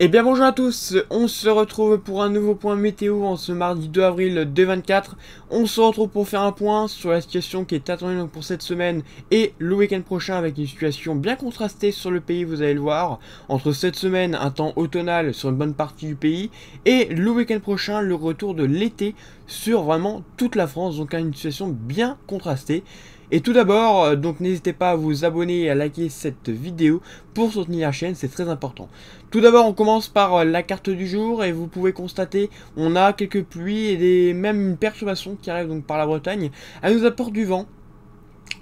Et eh bien bonjour à tous, on se retrouve pour un nouveau point météo en ce mardi 2 avril 2024. On se retrouve pour faire un point sur la situation qui est attendue pour cette semaine et le week-end prochain avec une situation bien contrastée sur le pays, vous allez le voir. Entre cette semaine, un temps automnal sur une bonne partie du pays et le week-end prochain, le retour de l'été sur vraiment toute la France, donc une situation bien contrastée. Et tout d'abord, euh, donc n'hésitez pas à vous abonner et à liker cette vidéo pour soutenir la chaîne, c'est très important. Tout d'abord, on commence par euh, la carte du jour et vous pouvez constater, on a quelques pluies et des, même une perturbation qui arrive donc par la Bretagne. Elle nous apporte du vent,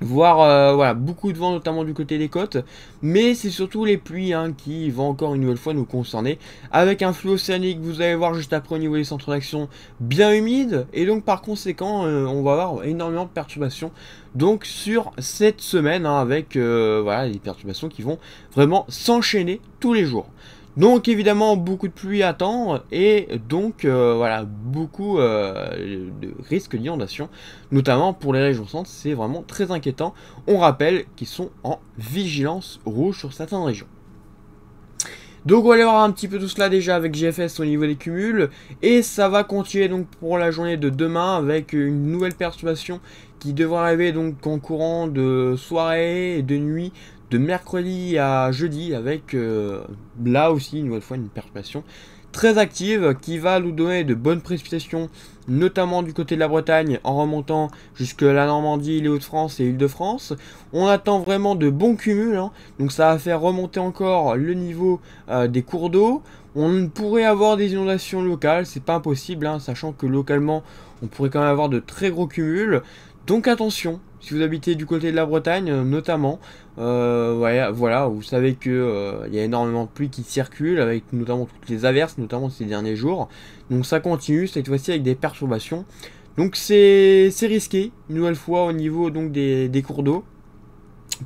voire euh, voilà, beaucoup de vent notamment du côté des côtes, mais c'est surtout les pluies hein, qui vont encore une nouvelle fois nous concerner, avec un flux océanique, vous allez voir juste après au niveau des centres d'action, bien humide, et donc par conséquent, euh, on va avoir énormément de perturbations, donc sur cette semaine, hein, avec euh, voilà, les perturbations qui vont vraiment s'enchaîner tous les jours. Donc évidemment beaucoup de pluie à attendre et donc euh, voilà beaucoup euh, de risques d'inondation, notamment pour les régions centres, c'est vraiment très inquiétant. On rappelle qu'ils sont en vigilance rouge sur certaines régions. Donc on va aller voir un petit peu tout cela déjà avec GFS au niveau des cumuls et ça va continuer donc pour la journée de demain avec une nouvelle perturbation qui devrait arriver donc en courant de soirée et de nuit de mercredi à jeudi avec euh, là aussi une nouvelle fois une perturbation très active qui va nous donner de bonnes précipitations, notamment du côté de la Bretagne en remontant jusque la Normandie, les Hauts-de-France et Île-de-France. On attend vraiment de bons cumuls, hein. donc ça va faire remonter encore le niveau euh, des cours d'eau. On pourrait avoir des inondations locales, c'est pas impossible, hein, sachant que localement on pourrait quand même avoir de très gros cumuls. Donc attention, si vous habitez du côté de la Bretagne euh, notamment, euh, voilà, vous savez que euh, y a énormément de pluie qui circule, avec notamment toutes les averses, notamment ces derniers jours. Donc ça continue, cette fois-ci avec des perturbations. Donc c'est risqué, une nouvelle fois au niveau donc des, cours d'eau.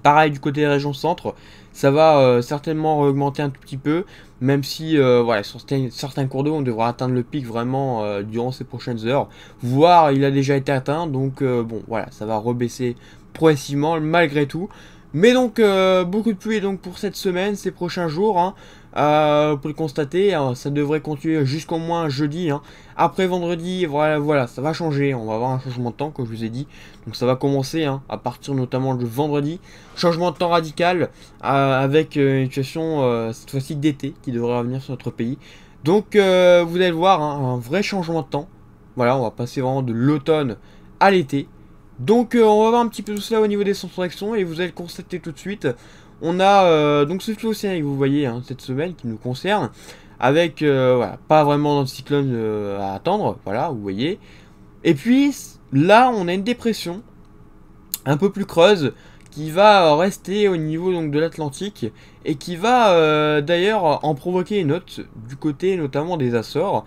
Pareil du côté des régions centre, ça va certainement augmenter un tout petit peu même si euh, voilà, sur certains cours d'eau, on devra atteindre le pic vraiment euh, durant ces prochaines heures, voire il a déjà été atteint, donc euh, bon, voilà, ça va rebaisser progressivement malgré tout. Mais donc, euh, beaucoup de pluie donc pour cette semaine, ces prochains jours. Hein. Euh, vous pouvez le constater, hein, ça devrait continuer jusqu'au moins jeudi. Hein. Après vendredi, voilà, voilà, ça va changer. On va avoir un changement de temps, comme je vous ai dit. Donc ça va commencer à partir notamment de vendredi. Changement de temps radical euh, avec une situation cette fois-ci d'été qui devrait revenir sur notre pays. Donc vous allez voir, un vrai changement de temps. Voilà, on va passer vraiment de l'automne à l'été. Donc euh, on va voir un petit peu tout cela au niveau des d'action et vous allez le constater tout de suite. On a euh, donc ce flux océanique, vous voyez, hein, cette semaine qui nous concerne, avec euh, pas vraiment d'anticyclone à attendre, voilà, vous voyez. Et puis là, on a une dépression un peu plus creuse qui va rester au niveau donc, de l'Atlantique et qui va d'ailleurs en provoquer une autre du côté notamment des Açores.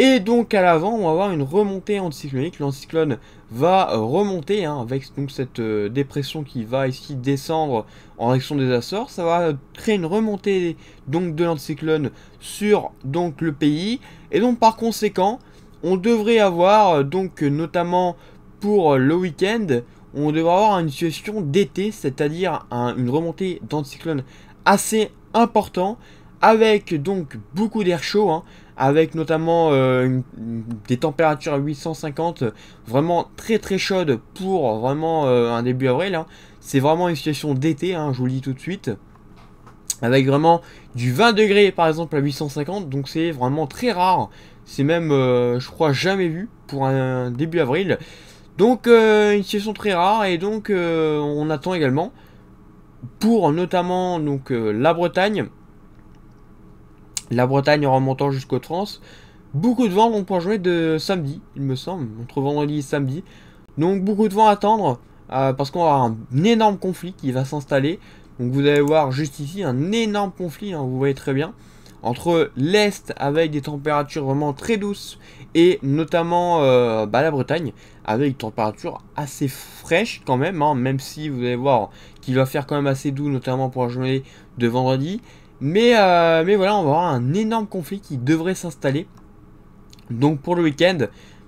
Et donc à l'avant, on va avoir une remontée anticyclonique. L'anticyclone va euh, remonter hein, avec cette euh, dépression qui va ici descendre en direction des Açores. Ça va créer une remontée donc de l'anticyclone sur donc le pays. Et donc par conséquent, on devrait avoir euh, donc notamment pour le week-end, on devrait avoir une situation d'été, c'est-à-dire une remontée d'anticyclone assez important avec donc beaucoup d'air chaud. Hein, avec notamment euh, des températures à 850 vraiment très très chaudes pour vraiment euh, un début avril. Hein. C'est vraiment une situation d'été, hein, je vous le dis tout de suite. Avec vraiment du 20 degrés par exemple à 850, donc c'est vraiment très rare. C'est même, euh, je crois, jamais vu pour un début avril. Donc une situation très rare et donc on attend également pour notamment donc la Bretagne la Bretagne en remontant jusqu'aux Trans. Beaucoup de vent donc pour jouer de samedi, il me semble, entre vendredi et samedi. Donc beaucoup de vent à attendre euh, parce qu'on va un énorme conflit qui va s'installer. Donc vous allez voir juste ici un énorme conflit, hein, vous voyez très bien, entre l'Est avec des températures vraiment très douces et notamment euh, bah, la Bretagne avec des températures assez fraîches quand même, hein, même si vous allez voir qu'il va faire quand même assez doux notamment pour jouer de vendredi. Mais, euh, mais voilà, on va avoir un énorme conflit qui devrait s'installer. Donc pour le week-end.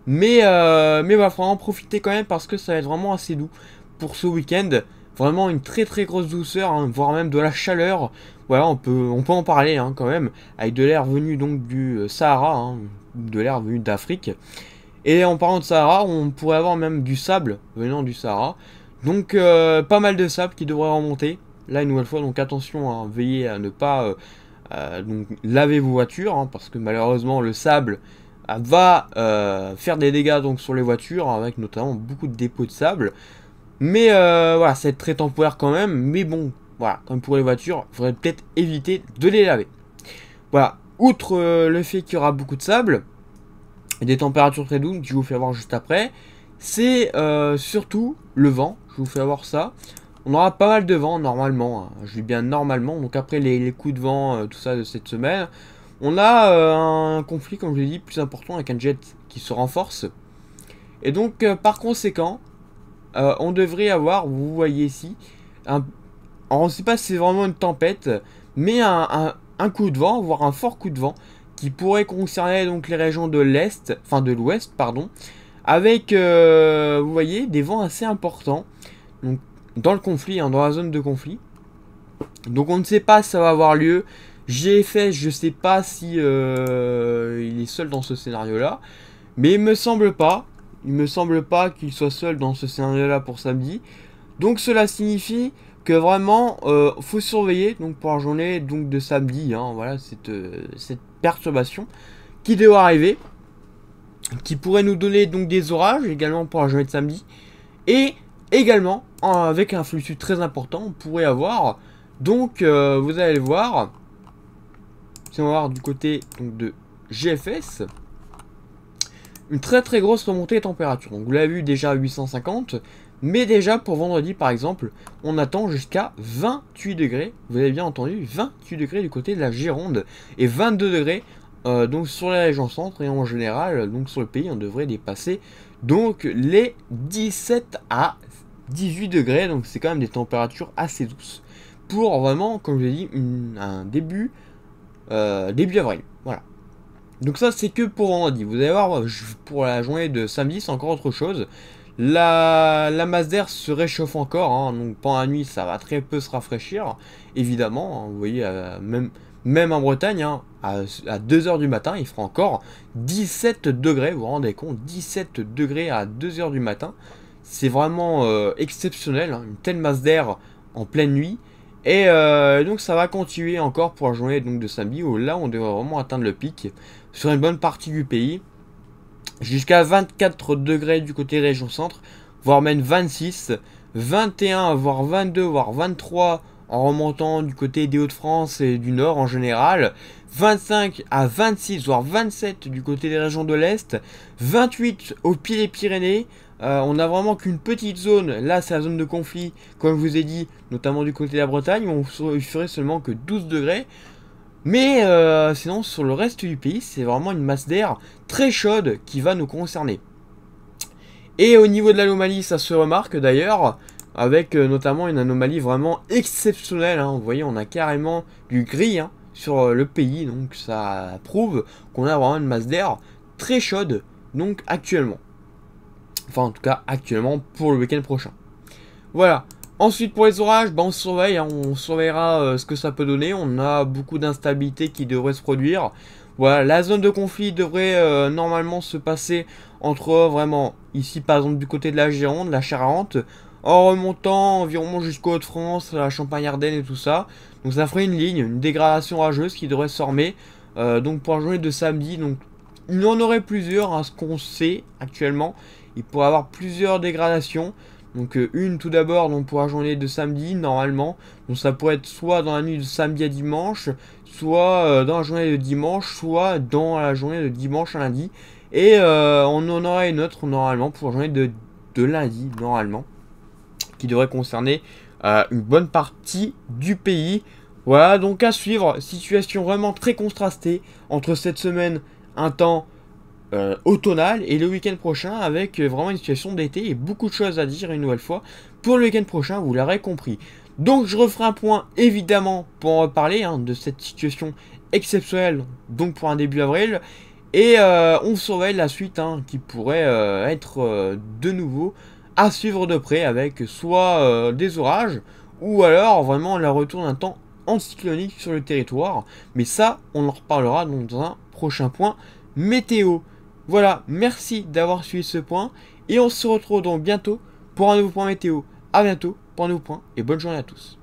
Mais, il euh, mais va falloir en profiter quand même parce que ça va être vraiment assez doux pour ce week-end. Vraiment une très très grosse douceur, hein, voire même de la chaleur. Voilà, on peut, on peut en parler hein, quand même. Avec de l'air venu donc du euh, Sahara, hein, de l'air venu d'Afrique. Et en parlant de Sahara, on pourrait avoir même du sable venant du Sahara. Donc pas mal de sable qui devrait remonter. Là, une nouvelle fois, donc attention, hein, veillez à ne pas euh, laver vos voitures, hein, parce que malheureusement, le sable euh, va euh, faire des dégâts donc, sur les voitures, hein, avec notamment beaucoup de dépôts de sable. Mais voilà, c'est très temporaire quand même, mais bon, voilà, comme pour les voitures, il faudrait peut-être éviter de les laver. Voilà, outre le fait qu'il y aura beaucoup de sable, et des températures très douces, je vous fais voir juste après, c'est surtout le vent, je vous fais voir ça. On aura pas mal de vent normalement, hein. je dis bien normalement, donc après les, coups de vent, euh, tout ça de cette semaine, on a euh, un conflit, comme je l'ai dit, plus important avec un jet qui se renforce. Et donc euh, par conséquent, on devrait avoir, vous voyez ici, on ne sait pas si c'est vraiment une tempête, mais un, coup de vent, voire un fort coup de vent, qui pourrait concerner donc les régions de l'Est, enfin de l'Ouest, pardon, avec, vous voyez, des vents assez importants. Donc dans le conflit, dans la zone de conflit. Donc on ne sait pas si ça va avoir lieu. J'ai fait, je ne sais pas si euh, il est seul dans ce scénario-là. Mais il me semble pas. Il me semble pas qu'il soit seul dans ce scénario-là pour samedi. Donc cela signifie que vraiment, euh, faut surveiller donc pour la journée donc, de samedi. Hein. voilà, cette, euh, cette perturbation qui doit arriver. Qui pourrait nous donner donc des orages également pour la journée de samedi. Et Également, avec un flux très important, on pourrait avoir... Donc, euh, vous allez voir. Si on va voir du côté de GFS, une très très grosse remontée de température. Donc, vous l'avez vu déjà à 850. Mais déjà, pour vendredi, par exemple, on attend jusqu'à 28 degrés. Vous avez bien entendu, 28 degrés du côté de la Gironde. Et 22 degrés euh, donc sur la région centre et en général donc sur le pays on devrait dépasser donc les 17 à 18 degrés donc c'est quand même des températures assez douces pour vraiment comme je l'ai dit un début euh, début avril voilà donc ça c'est que pour vendredi vous allez voir pour la journée de samedi c'est encore autre chose la, masse d'air se réchauffe encore hein. donc pendant la nuit ça va très peu se rafraîchir évidemment hein. vous voyez euh, même même en Bretagne, hein, à, 2h du matin, il fera encore 17 degrés, vous vous rendez compte, 17 degrés à 2h du matin. C'est vraiment euh, exceptionnel, hein. une telle masse d'air en pleine nuit. Et euh, donc ça va continuer encore pour la journée donc, de samedi où là on devrait vraiment atteindre le pic sur une bonne partie du pays. Jusqu'à 24 degrés du côté région centre, voire même 26, 21, voire 22, voire 23 en remontant du côté des Hauts-de-France et du Nord en général, 25 à 26, voire 27 du côté des régions de l'Est, 28 au pied des Pyrénées. Euh, on n'a vraiment qu'une petite zone, là c'est la zone de conflit, comme je vous ai dit, notamment du côté de la Bretagne, où on ne ferait seulement que 12 degrés. Mais euh, sinon, sur le reste du pays, c'est vraiment une masse d'air très chaude qui va nous concerner. Et au niveau de l'anomalie, ça se remarque d'ailleurs avec euh, notamment une anomalie vraiment exceptionnelle. Hein. Vous voyez, on a carrément du gris hein, sur euh, le pays, donc ça prouve qu'on a vraiment une masse d'air très chaude, donc actuellement. Enfin, en tout cas, actuellement pour le week-end prochain. Voilà. Ensuite, pour les orages, bah, on surveille, hein. on surveillera euh, ce que ça peut donner. On a beaucoup d'instabilité qui devrait se produire. Voilà, la zone de conflit devrait normalement se passer entre vraiment ici par exemple du côté de la Gironde, la Charente, en remontant environ jusqu'au Haut-de-France, la Champagne-Ardenne et tout ça. Donc ça ferait une ligne, une dégradation rageuse qui devrait se former. Euh, donc pour la journée de samedi, donc il y en aurait plusieurs, à hein, ce qu'on sait actuellement. Il pourrait avoir plusieurs dégradations. Donc euh, une tout d'abord pour la journée de samedi normalement. Donc ça pourrait être soit dans la nuit de samedi à dimanche, soit euh, dans la journée de dimanche, soit dans la journée de dimanche à lundi. Et on en aurait une autre normalement pour la journée de, de lundi normalement qui devrait concerner euh, une bonne partie du pays. Voilà, donc à suivre, situation vraiment très contrastée entre cette semaine, un temps euh, et le week-end prochain avec euh, vraiment une situation d'été et beaucoup de choses à dire une nouvelle fois pour le week-end prochain, vous l'aurez compris. Donc je referai un point évidemment pour en reparler hein, de cette situation exceptionnelle, donc pour un début avril. Et euh, on surveille la suite hein, qui pourrait être de nouveau à suivre de près avec soit euh, des orages ou alors vraiment la retour d'un temps anticyclonique sur le territoire. Mais ça, on en reparlera dans un prochain point météo. Voilà, merci d'avoir suivi ce point et on se retrouve donc bientôt pour un nouveau point météo. A bientôt pour un nouveau point et bonne journée à tous.